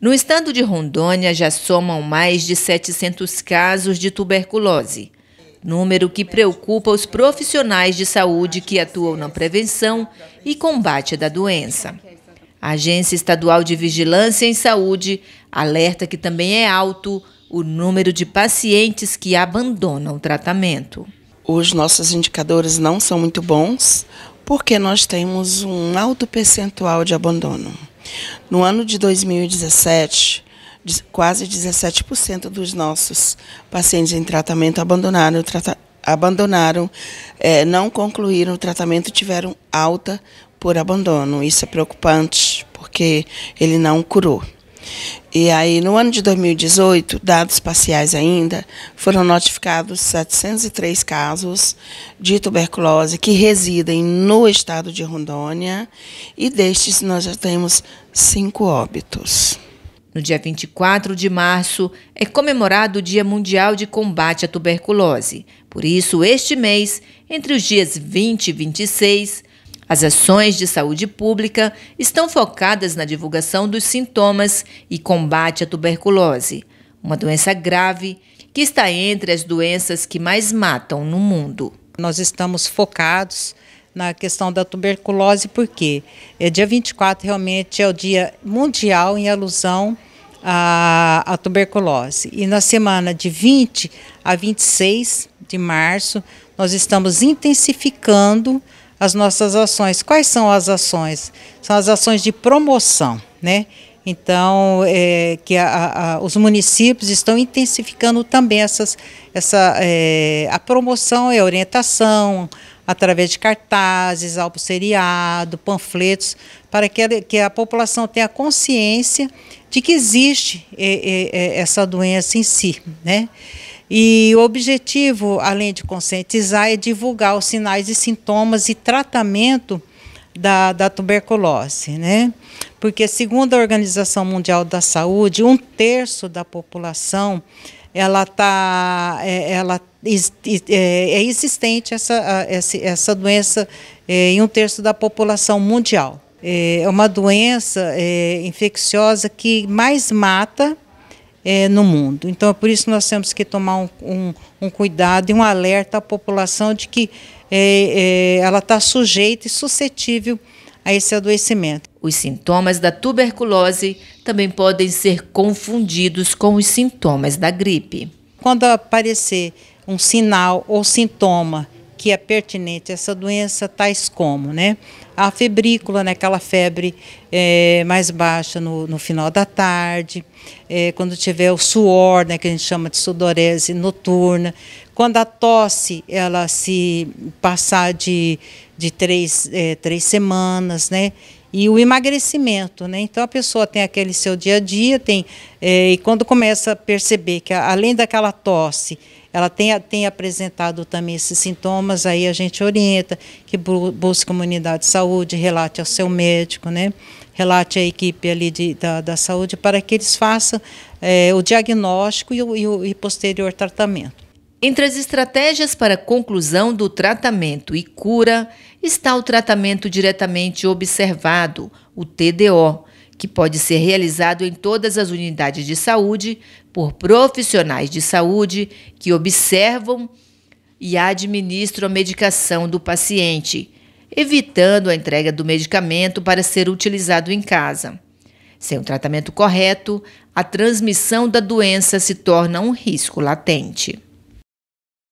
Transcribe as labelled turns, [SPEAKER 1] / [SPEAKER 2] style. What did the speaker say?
[SPEAKER 1] No estado de Rondônia já somam mais de 700 casos de tuberculose, número que preocupa os profissionais de saúde que atuam na prevenção e combate da doença. A Agência Estadual de Vigilância em Saúde alerta que também é alto o número de pacientes que
[SPEAKER 2] abandonam o tratamento. Os nossos indicadores não são muito bons porque nós temos um alto percentual de abandono. No ano de 2017, quase 17% dos nossos pacientes em tratamento abandonaram, trata, abandonaram é, não concluíram o tratamento, tiveram alta por abandono. Isso é preocupante, porque ele não curou. E aí, no ano de 2018, dados parciais ainda, foram notificados 703 casos de tuberculose que residem no estado de Rondônia, e destes nós já temos cinco óbitos.
[SPEAKER 1] No dia 24 de março é comemorado o Dia Mundial de Combate à Tuberculose. Por isso, este mês, entre os dias 20 e 26, as ações de saúde pública estão focadas na divulgação dos sintomas e combate à tuberculose, uma doença grave que está entre as
[SPEAKER 3] doenças que mais matam no mundo. Nós estamos focados na questão da tuberculose, porque é dia 24 realmente é o dia mundial em alusão à, à tuberculose. E na semana de 20 a 26 de março, nós estamos intensificando as nossas ações. Quais são as ações? São as ações de promoção, né? Então, é, que a, a, os municípios estão intensificando também essas, essa, é, a promoção e a orientação através de cartazes, álbum seriado, panfletos, para que a, que a população tenha consciência de que existe é, é, é essa doença em si, né? E o objetivo, além de conscientizar, é divulgar os sinais e sintomas e tratamento da, da tuberculose, né? Porque, segundo a Organização Mundial da Saúde, um terço da população ela tá, é, ela é, é, existente essa, essa doença é, em um terço da população mundial. É uma doença infecciosa que mais mata é, no mundo. Então, é por isso que nós temos que tomar um, um, um cuidado e um alerta à população de que é, é ela está sujeita e suscetível a esse adoecimento. Os sintomas da tuberculose também podem ser confundidos com os sintomas da gripe. Quando aparecer um sinal ou sintoma que é pertinente a essa doença, tais como, né? a febrícula, né, aquela febre é, mais baixa no, no, final da tarde, é, quando tiver o suor, né, que a gente chama de sudorese noturna, quando a tosse ela se passar de, de três, é, três semanas, né, e o emagrecimento, né? Então a pessoa tem aquele seu dia a dia, tem é, e quando começa a perceber que além daquela tosse, ela tem, tem apresentado também esses sintomas, aí a gente orienta que uma unidade de saúde saúde, relate ao seu médico, né? relate à equipe ali de, da, da saúde, para que eles façam é, o diagnóstico e o, e o e posterior tratamento. Entre as estratégias para conclusão do tratamento e cura está o
[SPEAKER 1] tratamento diretamente observado, o TDO, que pode ser realizado em todas as unidades de saúde por profissionais de saúde que observam e administram a medicação do paciente, evitando a entrega do medicamento para ser utilizado em casa. Sem o tratamento correto, a transmissão da doença se torna um risco latente.